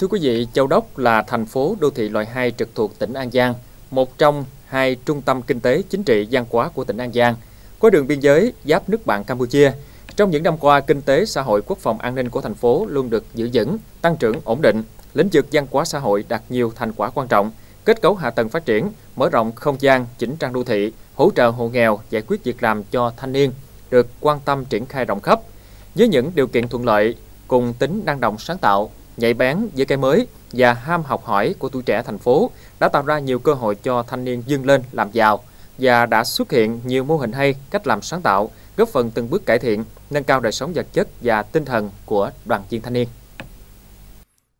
Thưa quý vị, Châu Đốc là thành phố đô thị loại 2 trực thuộc tỉnh An Giang, một trong hai trung tâm kinh tế chính trị gian quá của tỉnh An Giang, có đường biên giới giáp nước bạn Campuchia. Trong những năm qua, kinh tế, xã hội, quốc phòng, an ninh của thành phố luôn được giữ vững, tăng trưởng ổn định, lĩnh vực gian quá xã hội đạt nhiều thành quả quan trọng, kết cấu hạ tầng phát triển, mở rộng không gian, chỉnh trang đô thị, hỗ trợ hộ nghèo, giải quyết việc làm cho thanh niên, được quan tâm triển khai rộng khắp. Với những điều kiện thuận lợi, cùng tính năng động sáng tạo, nhạy bén với cái mới và ham học hỏi của tuổi trẻ thành phố đã tạo ra nhiều cơ hội cho thanh niên dâng lên làm giàu và đã xuất hiện nhiều mô hình hay, cách làm sáng tạo, góp phần từng bước cải thiện, nâng cao đời sống vật chất và tinh thần của đoàn viên thanh niên.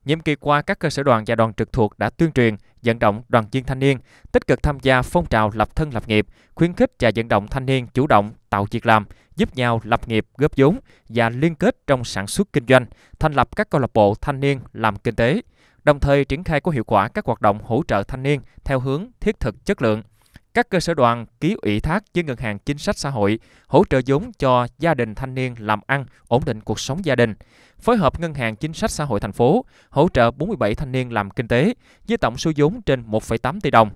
Nhiệm kỳ qua, các cơ sở đoàn và đoàn trực thuộc đã tuyên truyền, vận động đoàn viên thanh niên tích cực tham gia phong trào lập thân lập nghiệp, khuyến khích và vận động thanh niên chủ động tạo việc làm, giúp nhau lập nghiệp, góp vốn và liên kết trong sản xuất kinh doanh, thành lập các câu lạc bộ thanh niên làm kinh tế, đồng thời triển khai có hiệu quả các hoạt động hỗ trợ thanh niên theo hướng thiết thực chất lượng. Các cơ sở đoàn ký ủy thác với ngân hàng chính sách xã hội hỗ trợ vốn cho gia đình thanh niên làm ăn, ổn định cuộc sống gia đình. Phối hợp ngân hàng chính sách xã hội thành phố hỗ trợ 47 thanh niên làm kinh tế với tổng số vốn trên 1,8 tỷ đồng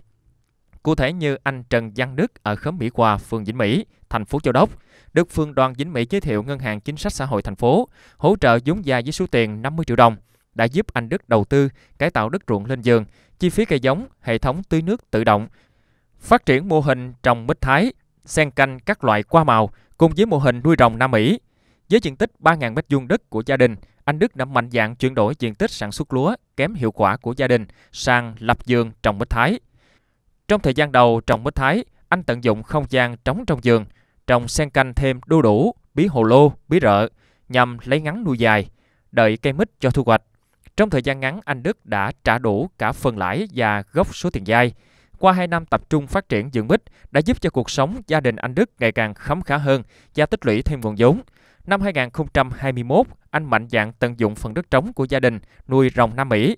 Cụ thể như anh Trần Văn Đức ở khóm Mỹ Hòa, phường Vĩnh Mỹ, thành phố Châu Đốc, được phường đoàn Vĩnh Mỹ giới thiệu Ngân hàng Chính sách Xã hội thành phố hỗ trợ vốn dài với số tiền 50 triệu đồng đã giúp anh Đức đầu tư cải tạo đất ruộng lên giường, chi phí cây giống, hệ thống tưới nước tự động, phát triển mô hình trồng mít thái, xen canh các loại hoa màu cùng với mô hình nuôi rồng Nam Mỹ. Với diện tích 3.000 m2 đất của gia đình, anh Đức đã mạnh dạn chuyển đổi diện tích sản xuất lúa kém hiệu quả của gia đình sang lập vườn trồng mít thái. Trong thời gian đầu trồng mít Thái, anh tận dụng không gian trống trong vườn trồng xen canh thêm đu đủ, bí hồ lô, bí rợ nhằm lấy ngắn nuôi dài, đợi cây mít cho thu hoạch. Trong thời gian ngắn, anh Đức đã trả đủ cả phần lãi và gốc số tiền vay. Qua 2 năm tập trung phát triển dưỡng mít đã giúp cho cuộc sống gia đình anh Đức ngày càng khấm khá hơn và tích lũy thêm nguồn vốn. Năm 2021, anh mạnh dạn tận dụng phần đất trống của gia đình nuôi rồng Nam Mỹ.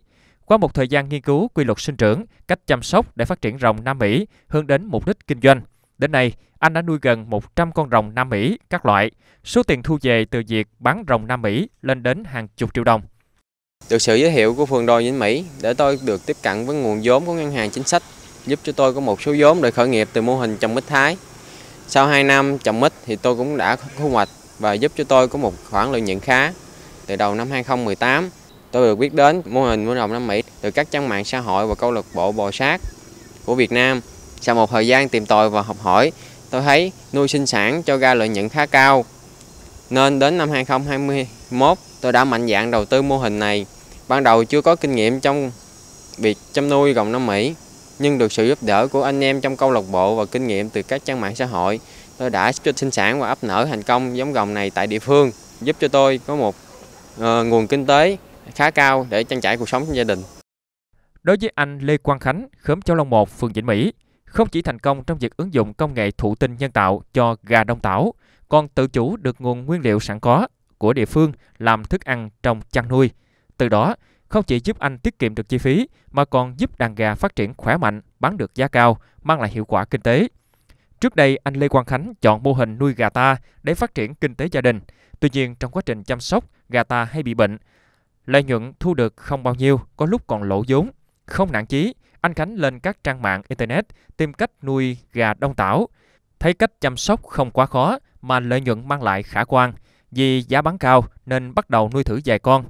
Qua một thời gian nghiên cứu quy luật sinh trưởng, cách chăm sóc để phát triển rồng Nam Mỹ hướng đến mục đích kinh doanh, đến nay anh đã nuôi gần 100 con rồng Nam Mỹ các loại. Số tiền thu về từ việc bán rồng Nam Mỹ lên đến hàng chục triệu đồng. Được sự giới thiệu của phường Đôi Vĩnh Mỹ để tôi được tiếp cận với nguồn vốn của ngân hàng chính sách, giúp cho tôi có một số vốn để khởi nghiệp từ mô hình trồng mít Thái. Sau 2 năm trồng mít thì tôi cũng đã thu hoạch và giúp cho tôi có một khoản lợi nhuận khá. Từ đầu năm 2018, Tôi được biết đến mô hình nuôi rồng Nam Mỹ từ các trang mạng xã hội và câu lạc bộ bò sát của Việt Nam. Sau một thời gian tìm tòi và học hỏi, tôi thấy nuôi sinh sản cho ra lợi nhuận khá cao. Nên đến năm 2021, tôi đã mạnh dạn đầu tư mô hình này. Ban đầu chưa có kinh nghiệm trong việc chăm nuôi rồng Nam Mỹ, nhưng được sự giúp đỡ của anh em trong câu lạc bộ và kinh nghiệm từ các trang mạng xã hội, tôi đã cho sinh sản và ấp nở thành công giống rồng này tại địa phương, giúp cho tôi có một uh, nguồn kinh tế khá cao để trang trải cuộc sống trong gia đình. Đối với anh Lê Quang Khánh, khóm Châu Long 1, phường Vĩnh Mỹ, không chỉ thành công trong việc ứng dụng công nghệ thụ tinh nhân tạo cho gà đông tảo, còn tự chủ được nguồn nguyên liệu sẵn có của địa phương làm thức ăn trong chăn nuôi. Từ đó, không chỉ giúp anh tiết kiệm được chi phí mà còn giúp đàn gà phát triển khỏe mạnh, bán được giá cao, mang lại hiệu quả kinh tế. Trước đây, anh Lê Quang Khánh chọn mô hình nuôi gà ta để phát triển kinh tế gia đình. Tuy nhiên, trong quá trình chăm sóc, gà ta hay bị bệnh, Lợi nhuận thu được không bao nhiêu, có lúc còn lỗ vốn. Không nản chí, anh Khánh lên các trang mạng Internet tìm cách nuôi gà đông tảo. Thấy cách chăm sóc không quá khó mà lợi nhuận mang lại khả quan. Vì giá bán cao nên bắt đầu nuôi thử vài con.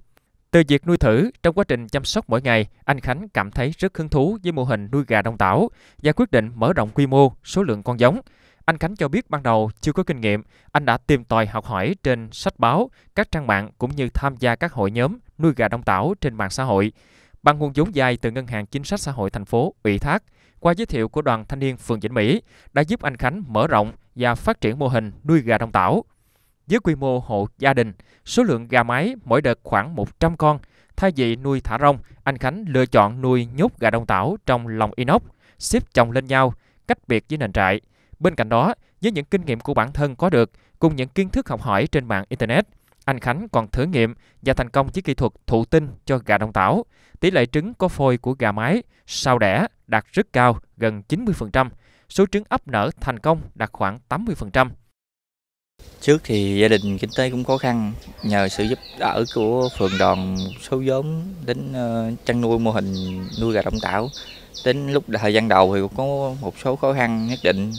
Từ việc nuôi thử, trong quá trình chăm sóc mỗi ngày, anh Khánh cảm thấy rất hứng thú với mô hình nuôi gà đông tảo và quyết định mở rộng quy mô, số lượng con giống. Anh Khánh cho biết ban đầu chưa có kinh nghiệm, anh đã tìm tòi học hỏi trên sách báo, các trang mạng cũng như tham gia các hội nhóm nuôi gà đông tảo trên mạng xã hội bằng nguồn vốn dài từ Ngân hàng Chính sách Xã hội thành phố ủy thác qua giới thiệu của đoàn thanh niên phường Vĩnh Mỹ đã giúp anh Khánh mở rộng và phát triển mô hình nuôi gà đông tảo. Với quy mô hộ gia đình, số lượng gà mái mỗi đợt khoảng 100 con. Thay vì nuôi thả rông, anh Khánh lựa chọn nuôi nhốt gà đông tảo trong lòng inox, xếp chồng lên nhau, cách biệt với nền trại. Bên cạnh đó, với những kinh nghiệm của bản thân có được, cùng những kiến thức học hỏi trên mạng Internet, anh Khánh còn thử nghiệm và thành công chiếc kỹ thuật thụ tinh cho gà đông tảo. Tỷ lệ trứng có phôi của gà mái sau đẻ đạt rất cao, gần 90%. Số trứng ấp nở thành công đạt khoảng 80%. Trước thì gia đình kinh tế cũng khó khăn, nhờ sự giúp đỡ của phường đoàn, số giống đến ờ, chăn nuôi mô hình nuôi gà đông tảo. Đến lúc thời gian đầu thì cũng có một số khó khăn nhất định,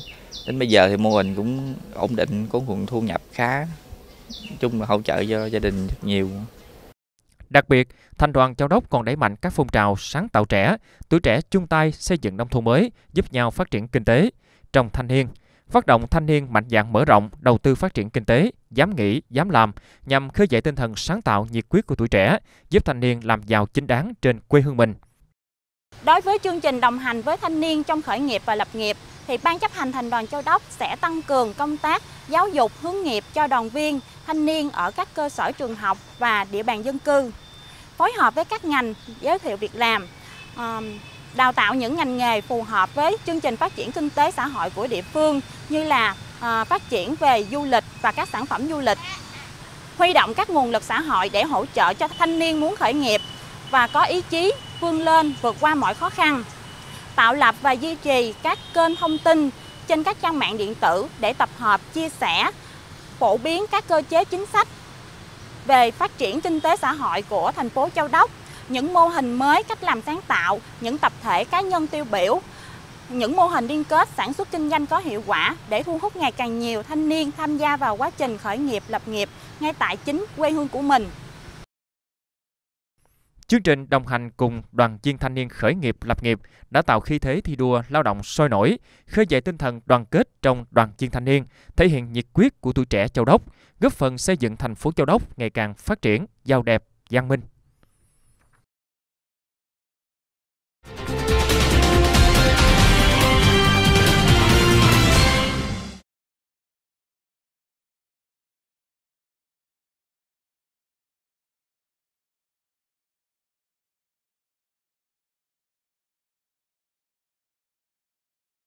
đến bây giờ thì mô hình cũng ổn định, có nguồn thu nhập khá, chung là hỗ trợ cho gia đình nhiều Đặc biệt, Thành đoàn Châu Đốc còn đẩy mạnh các phong trào sáng tạo trẻ, tuổi trẻ chung tay xây dựng nông thôn mới, giúp nhau phát triển kinh tế. Trong thanh niên, phát động thanh niên mạnh dạn mở rộng, đầu tư phát triển kinh tế, dám nghĩ, dám làm nhằm khơi dậy tinh thần sáng tạo nhiệt quyết của tuổi trẻ, giúp thanh niên làm giàu chính đáng trên quê hương mình. Đối với chương trình đồng hành với thanh niên trong khởi nghiệp và lập nghiệp, thì Ban chấp hành Thành đoàn Châu Đốc sẽ tăng cường công tác giáo dục hướng nghiệp cho đoàn viên, thanh niên ở các cơ sở trường học và địa bàn dân cư. Phối hợp với các ngành giới thiệu việc làm, đào tạo những ngành nghề phù hợp với chương trình phát triển kinh tế xã hội của địa phương như là ờ, phát triển về du lịch và các sản phẩm du lịch. Huy động các nguồn lực xã hội để hỗ trợ cho thanh niên muốn khởi nghiệp và có ý chí vươn lên vượt qua mọi khó khăn, tạo lập và duy trì các kênh thông tin trên các trang mạng điện tử để tập hợp, chia sẻ, phổ biến các cơ chế chính sách về phát triển kinh tế xã hội của thành phố Châu Đốc, những mô hình mới, cách làm sáng tạo, những tập thể cá nhân tiêu biểu, những mô hình liên kết sản xuất kinh doanh có hiệu quả để thu hút ngày càng nhiều thanh niên tham gia vào quá trình khởi nghiệp lập nghiệp ngay tại chính quê hương của mình. Chương trình đồng hành cùng Đoàn viên thanh niên khởi nghiệp lập nghiệp đã tạo khí thế thi đua lao động sôi nổi, khơi dậy tinh thần đoàn kết trong đoàn viên thanh niên, thể hiện nhiệt quyết của tuổi trẻ Châu Đốc, góp phần xây dựng thành phố Châu Đốc ngày càng phát triển, giàu đẹp, văn minh.